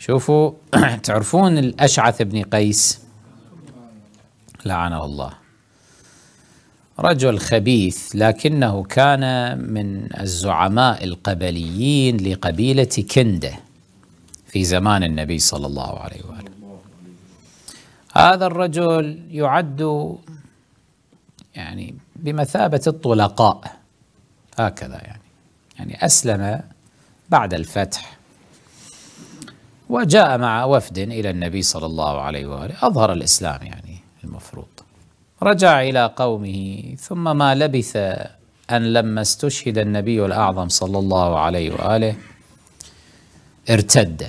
شوفوا تعرفون الأشعث بن قيس لعنه الله رجل خبيث لكنه كان من الزعماء القبليين لقبيلة كندة في زمان النبي صلى الله عليه وآله هذا الرجل يعد يعني بمثابة الطلقاء هكذا يعني يعني أسلم بعد الفتح وجاء مع وفد إلى النبي صلى الله عليه وآله أظهر الإسلام يعني المفروض رجع إلى قومه ثم ما لبث أن لما استشهد النبي الأعظم صلى الله عليه وآله ارتد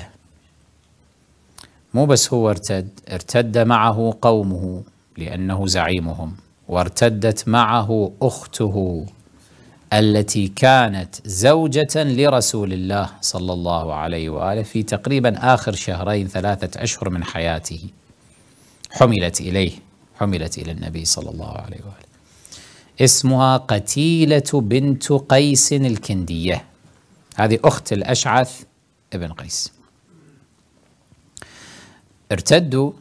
مو بس هو ارتد ارتد معه قومه لأنه زعيمهم وارتدت معه أخته التي كانت زوجة لرسول الله صلى الله عليه وآله في تقريبا آخر شهرين ثلاثة أشهر من حياته حملت إليه حملت إلى النبي صلى الله عليه وآله اسمها قتيلة بنت قيس الكندية هذه أخت الأشعث ابن قيس ارتدوا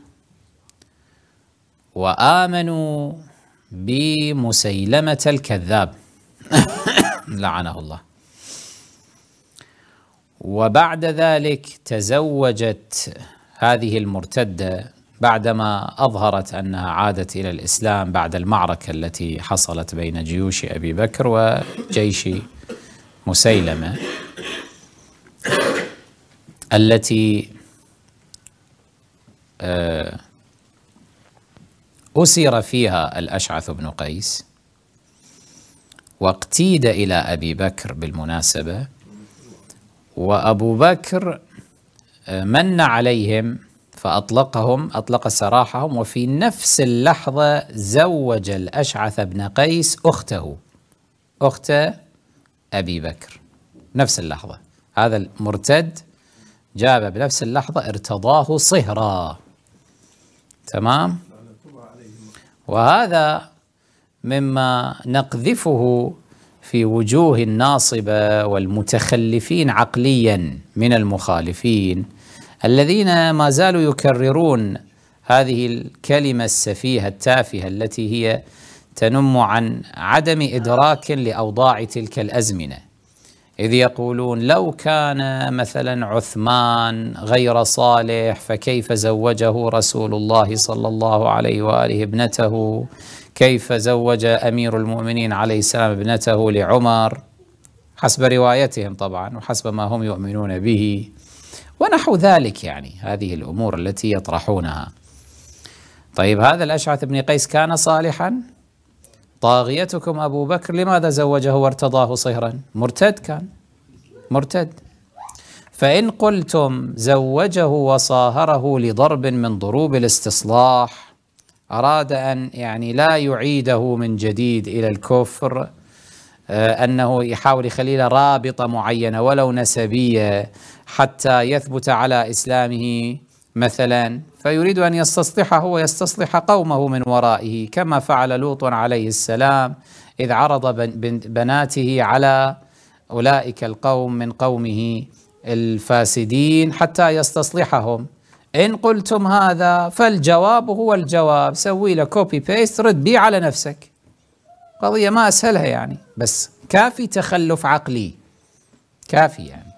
وآمنوا بمسيلمة الكذاب لعنه الله وبعد ذلك تزوجت هذه المرتده بعدما اظهرت انها عادت الى الاسلام بعد المعركه التي حصلت بين جيوش ابي بكر وجيش مسيلمه التي آه، اسر فيها الاشعث بن قيس واقتيد إلى أبي بكر بالمناسبة وأبو بكر آه، من عليهم فأطلقهم أطلق سراحهم وفي نفس اللحظة زوج الأشعث بن قيس أخته أخت أبي بكر نفس اللحظة هذا المرتد جاب بنفس اللحظة ارتضاه صهرا تمام وهذا مما نقذفه في وجوه الناصبه والمتخلفين عقليا من المخالفين الذين ما زالوا يكررون هذه الكلمه السفيهه التافهه التي هي تنم عن عدم ادراك لاوضاع تلك الازمنه إذ يقولون لو كان مثلا عثمان غير صالح فكيف زوجه رسول الله صلى الله عليه وآله ابنته كيف زوج أمير المؤمنين عليه السلام ابنته لعمر حسب روايتهم طبعا وحسب ما هم يؤمنون به ونحو ذلك يعني هذه الأمور التي يطرحونها طيب هذا الأشعث بن قيس كان صالحا طاغيتكم أبو بكر لماذا زوجه وارتضاه صهرا مرتد كان مرتد فإن قلتم زوجه وصاهره لضرب من ضروب الاستصلاح أراد أن يعني لا يعيده من جديد إلى الكفر آه، أنه يحاول خليل رابطة معينة ولو نسبية حتى يثبت على إسلامه مثلا فيريد أن يستصلحه ويستصلح قومه من ورائه كما فعل لوط عليه السلام إذ عرض بناته على أولئك القوم من قومه الفاسدين حتى يستصلحهم إن قلتم هذا فالجواب هو الجواب سوي له كوبي بيست رد بيه على نفسك قضية ما أسهلها يعني بس كافي تخلف عقلي كافي يعني